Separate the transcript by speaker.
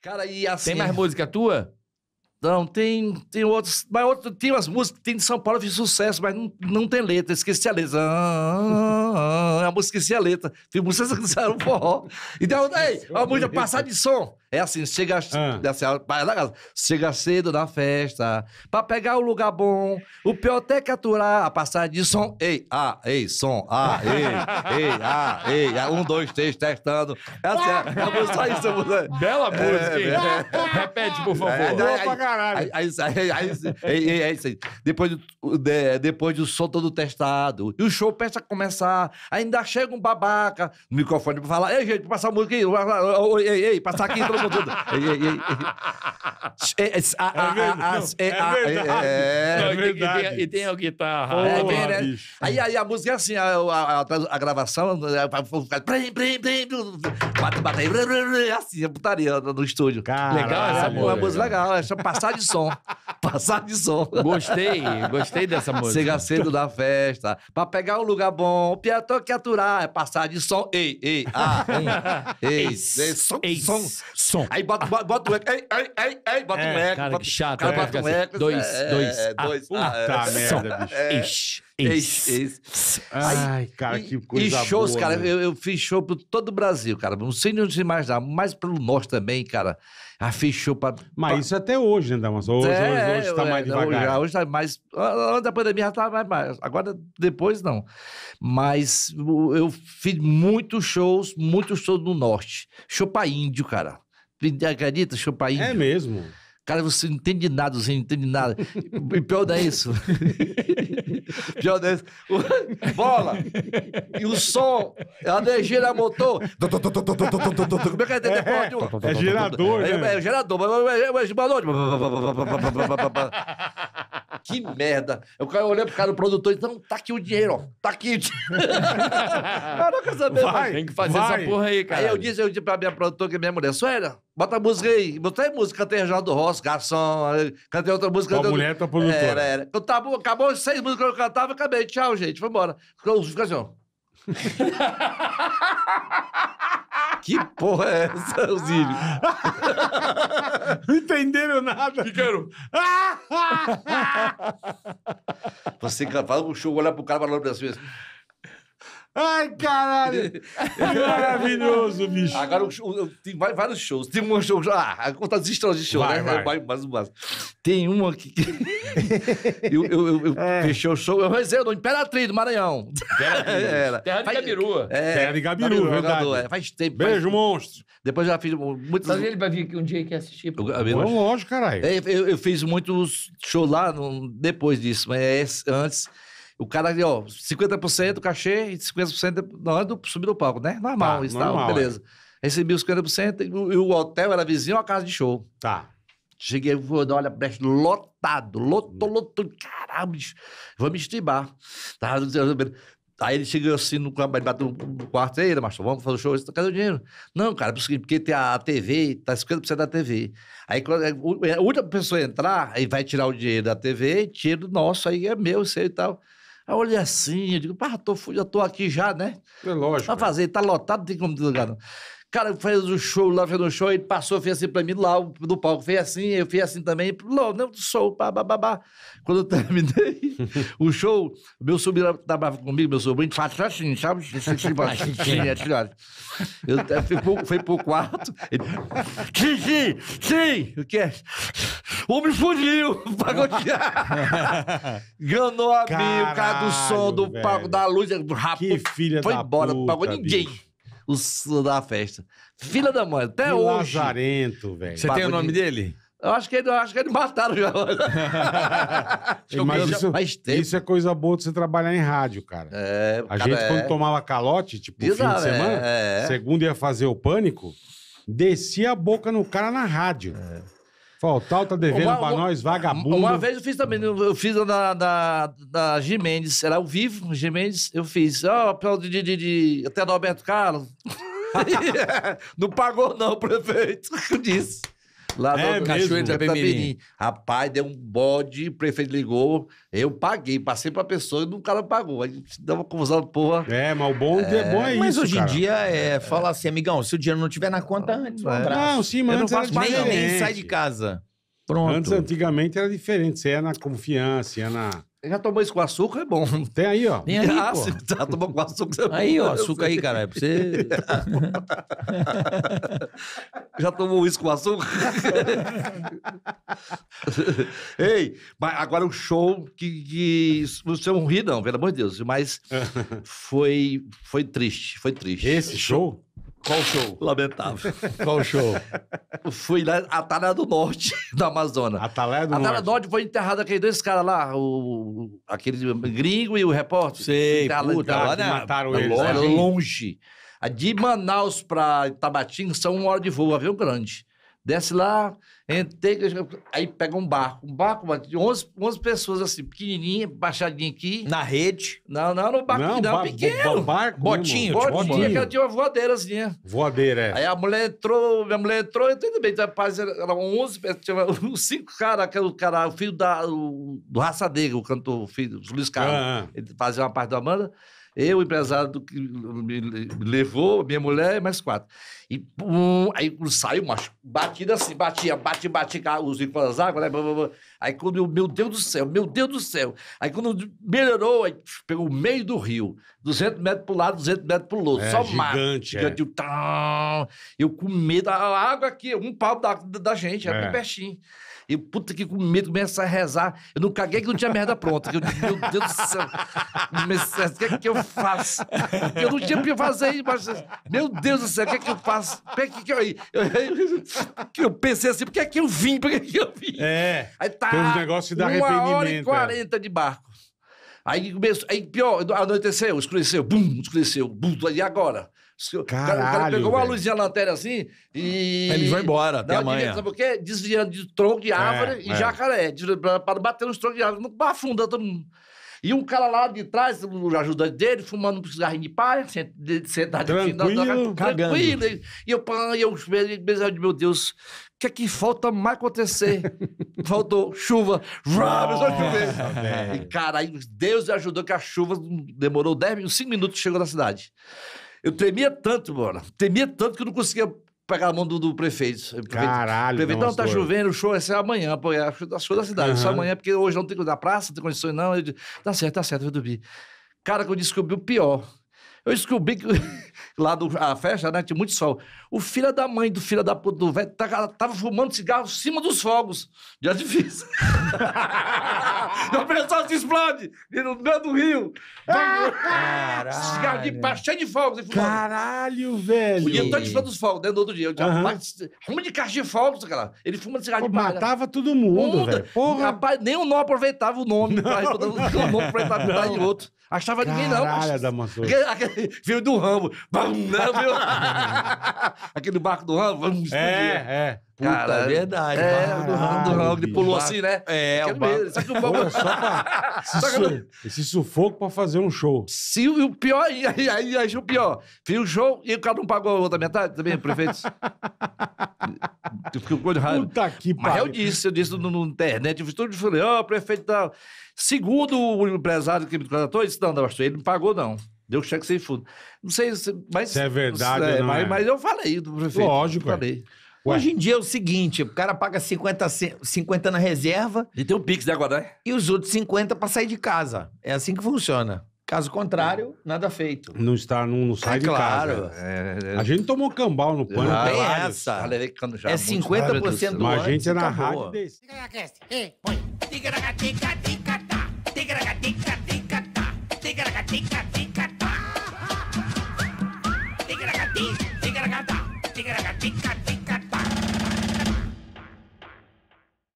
Speaker 1: Cara, e assim. Tem mais música tua? Não, tem, tem outros. Mas outro, tem umas músicas que tem de São Paulo fiz sucesso, mas não, não tem letra. Esqueci a letra. Ah, ah, ah, ah a música esqueci a letra. Tem músicas que disseram forró. Então, aí, a música passar de som. É assim, chega, ah. assim, chega cedo na festa, pra pegar o lugar bom, o pior até caturar, a passar de som, ei, ah, ei, som, ah, ei, ei, ah, ei, um, dois, três, testando. É assim, é, é só isso. É Bela é, música, é, é, Repete, por favor. É, é, é, caralho. aí, depois, de, do som todo testado, e o show pensa a começar, ainda chega um babaca no microfone pra falar, ei, gente, passar a música aí, ei, ei, passar aqui, todo mundo. ei, ei, ei. É verdade. E tem a guitarra. Né? Aí, aí a música é assim, a, a, a, a gravação, prim, prim, prim, bate, bate, assim, a é putaria no estúdio. Legal essa música, é legal, essa passar de som. Passar de som. Gostei, gostei dessa música. cedo da festa, pra pegar um lugar bom, o piatão que aturar, é passar de som. Ei, ei, ah, ei, ei, ei, som, ei, som, som. Aí bota, bota, bota o eco, ei, ei, ei, ei, bota é, um eco. Cara, bota, que chato. Cara, é, bota um assim, eco. Dois, dois, é, dois. É, ah, puta ah, é. merda, bicho. É. Ixi. Ex. Ai, cara, que coisa boa. E shows, boa, cara, eu, eu, fiz show para todo o Brasil, cara. Não sei nem onde mais dá, mas pelo norte também, cara. Ah, fiz show pra... Mas isso é até hoje, né, Damas? Hoje, é, hoje, hoje tá é, mais devagar. Hoje, hoje tá mais... Ah, ah, antes da pandemia já tava mais... Agora, depois, não. Mas eu fiz muitos shows, muitos shows no norte. Show pra índio, cara. Acredita? Show pra é índio. É mesmo? Cara, você não entende nada, você não entende nada. E pior não é isso. pior não é isso. Bola! E o som, a energia era motor. Como é que é entender porra de um? É gerador, né? É gerador. Mas, mas, mas, mas, mas, que merda. Eu olhei pro cara do produtor e disse, não, tá aqui o dinheiro, ó. Tá aqui o dinheiro. eu não quero saber, vai, Tem que fazer vai. essa porra aí, cara. Aí eu disse, eu disse pra minha produtora, que é minha mulher, Suélia, bota a música aí. Botei música, cantei Reginaldo Rossi, Garçom, cantei outra música. Cantei a mulher outra... É tá produtora. Era, era. Eu tava, acabou as seis músicas que eu cantava, acabei. Tchau, gente, foi embora. Ficou assim, ó. Que porra é essa, Zílio? Não entenderam nada. Ficaram. Você fala um show, olhar pro cara e falar pra si mesmo. Assim, Ai, caralho! Maravilhoso, bicho. Agora, tem vários shows. Tem um show. Ah, Conta as histórias de show, vai, né? Vai. Mais mais. Tem uma que. eu eu, eu é. fechei o show. Eu reservo do Imperatriz do Maranhão. Imperatriz. Terra de Gabiru. É, Terra de Gabiru, Gabiru verdade. É, faz tempo. Beijo, faz... monstro. Depois já fiz muitos. Mas ele vai vir aqui um dia e quer assistir. Pô. Eu, lógico, caralho. É, eu, eu, fiz muitos shows lá no... depois disso, mas é antes. O cara ali, ó, 50% o cachê e 50% na hora do subir do palco, né? Normal, tá, isso tá, normal, tal, beleza. É. Recebi os 50% e o, o hotel era vizinho a casa de show. Tá. Cheguei, vou olha, brecha, lotado, lotou, hum. lotou, caralho, vou me estribar. Tá, Aí ele chegou assim no quarto, ele bateu no quarto, aí, mas vamos fazer o show, cadê tá o dinheiro? Não, cara, é porque tem a TV, tá 50% da TV. Aí quando é, é, a última pessoa entrar, aí vai tirar o dinheiro da TV, tira o nosso, aí é meu, seu e tal. Aí eu olhei assim, eu digo, pá, tô, já tô aqui já, né? É lógico. Pra é. fazer, tá lotado, não tem como desligar não cara fez um show lá, fez um show, ele passou, fez assim pra mim lá do palco, fez assim, eu fiz assim também, não, não, show, babá. Quando eu terminei o show, meu sobrinho estava comigo, meu sobrinho, faz assim, sabe? Eu, fui pro, fui pro quarto, ele, sim, sim, sim, o que é? O me fugiu, pagou Ganou a mim, o cara do som, do palco, da luz, rapaz Que filha foi da embora, não pagou ninguém os da festa. Filha da mãe, até que hoje. Lazarento, velho. Você tem o nome de... dele? Eu acho que ele, acho que ele mataram já. mas isso, isso, é coisa boa de você trabalhar em rádio, cara. É, a cara, gente, é... quando tomava calote, tipo, Diz fim de é, semana, é, é. ia fazer o pânico, descia a boca no cara na rádio. É. Faltal tá devendo uma, pra nós, vagabundo. Uma vez eu fiz também, eu fiz da da na Gimendes, era ao vivo, Gimendes, eu fiz. Ó, oh, de, de, de, até do Alberto Carlos. É, não pagou não, prefeito, disse. Lá é Cachoeira de Itapemirim. Rapaz, deu um bode, o prefeito ligou, eu paguei, passei pra pessoa e o cara pagou. Aí deu uma confusão, porra. É, mas o bom é, é bom é mas isso, Mas hoje em dia, é, é, fala assim, amigão, se o dinheiro não tiver na conta, ah, antes, um abraço. Não, sim, mas eu não faço nem, nem sai de casa. Pronto. Antes, antigamente, era diferente. Você é na confiança, é na... Já tomou isso com açúcar? É bom. Tem aí, ó. Tem aí, ah, pô. já tomou com açúcar. É aí, ó, né? açúcar aí, caralho. Pra você... já tomou isso com açúcar? Ei, mas agora um show que, que... Você não ri, não, pelo amor de Deus. Mas foi, foi triste, foi triste. Esse show? Qual show? Lamentável. Qual show? Fui na Atalaia do Norte, da Amazônia. Atalaia é do Norte? Atalaia do Norte foi enterrado aqueles dois caras lá, o, aquele gringo e o repórter. Sei, enterrado, puta, lá, né? mataram eles. Longe. Né? longe. De Manaus pra Itabatinga são uma hora de voo, avião grande. Desce lá, Entrei, aí pega um barco, um barco de 11, 11 pessoas assim, pequenininha, baixadinha aqui. Na rede? Não, não, no barco não, não ba pequeno. barco, botinho, tipo botinho, botinho. que Ela tinha uma assim. Voadeira, é. Aí a mulher entrou, minha mulher entrou, e tudo bem, rapaz, eram 11, tinha uns 5 caras, aquele cara, o filho da, o, do raçadeiro o cantor, o filho do Luiz Carlos, ah, ah. ele fazia uma parte da banda. Eu, o empresário que me levou, minha mulher, mais quatro. E pum, aí saiu, macho, batida assim, batia, batia bate, bate, os igual das águas, né? Aí quando, eu, meu Deus do céu, meu Deus do céu. Aí quando melhorou, aí pegou o meio do rio, 200 metros para um lado, 200 metros para o outro, é, só gigante, mato. É. Eu, tá, eu com medo, a água aqui, um pau da, da gente, é, bem é. pertinho. Eu, puta que com medo, começo a rezar. Eu não caguei que não tinha merda pronta. Eu meu Deus do céu, o que é que eu faço? Eu não tinha o que fazer mas, meu Deus do céu, o que é que eu faço? Que, que, eu, eu, eu, eu pensei assim, por que, é que eu vim? Por que eu vim? É. Aí tá. Tem uns negócios de arrependimento. Uma hora e é. quarenta de barco. Aí começou. Aí pior, anoiteceu, escureceu, bum, escureceu, bum, e agora? Caralho, o cara pegou uma luzinha lanterna assim e. ele foi embora, até amanhã. Sabe o quê? Desviando de tronco de é, árvore é, e é. jacaré. Para bater nos troncos de árvore, não afundando todo mundo. E um cara lá de trás, o ajudante dele, fumando um cigarrinho de palha, sentado tranquilo, de final, cagando. tranquilo. E eu, e eu, eu, meu Deus, que é que falta mais acontecer. Faltou chuva. Nossa, e, cara, aí Deus ajudou que a chuva demorou 10 minutos, 5 minutos chegou na cidade. Eu tremia tanto, mano. Tremia tanto que eu não conseguia pegar a mão do, do prefeito. Caralho, Caralho, prefeito, não, não tá chovendo, o show vai é ser amanhã, pô, é as coisas da cidade, uhum. só amanhã, porque hoje não tem da praça, não tem condições, não. Eu, tá certo, tá certo, eu dormir. Cara, que eu descobri o pior eu descobri que lá do, a festa, né, tinha muito sol. O filho da mãe do filho da puta do velho tava, tá, tava fumando cigarro em cima dos fogos é de artifício. o pessoal se explode e no meio do rio. Caralho. Cigarro de pá, tá cheio de fogos. E Caralho, velho. O dia todo de os fogos, dentro né, do outro dia. Eu uhum. uma de caixa de fogos, cara. Ele fumando cigarro Pô, de pá. Matava todo mundo, mundo. velho. Porra. Rapaz, nem o nó aproveitava o nome. Não. Pra, o nome de outro. Achava Caralho, ninguém, não. Caralho, da Aquele, veio do Rambo. Bum, não, né, veio... Aquele barco do Rambo. Vamos é, é. Puta, cara, é verdade. É, barco do Rambo, do Rambo. Ele pulou assim, né? É, o barco. Mesmo. Só que o barco... pra... esse, su... esse sufoco pra fazer um show. Se o pior, aí, aí, aí o pior. Fiz o show e o cara não pagou a outra metade também, prefeito. Eu fico com raiva. Puta que pariu. Mas eu disse, eu disse no, no internet, eu fiz tudo, falei, ó, oh, prefeito tal. Tá. Segundo o empresário que me contratou, ele disse, não, não, ele não pagou não. Deu cheque sem fundo. Não sei se. Mas, se é verdade, se, é, mas, é. mas, eu falei do prefeito. Lógico. Falei. Ué. Hoje em dia é o seguinte: o cara paga 50, 50 na reserva. E tem o um Pix da Guadalajara. E os outros 50 para sair de casa. É assim que funciona. Caso contrário, nada feito. Não está, não, não sai é, de claro. casa. É, é, a gente tomou cambal no pano. Não tem essa. É 50% do Mas a gente é na rádio desse. Tica na cast. Ei, põe. Tica na tica, tica, tá. Tica na tica, tica.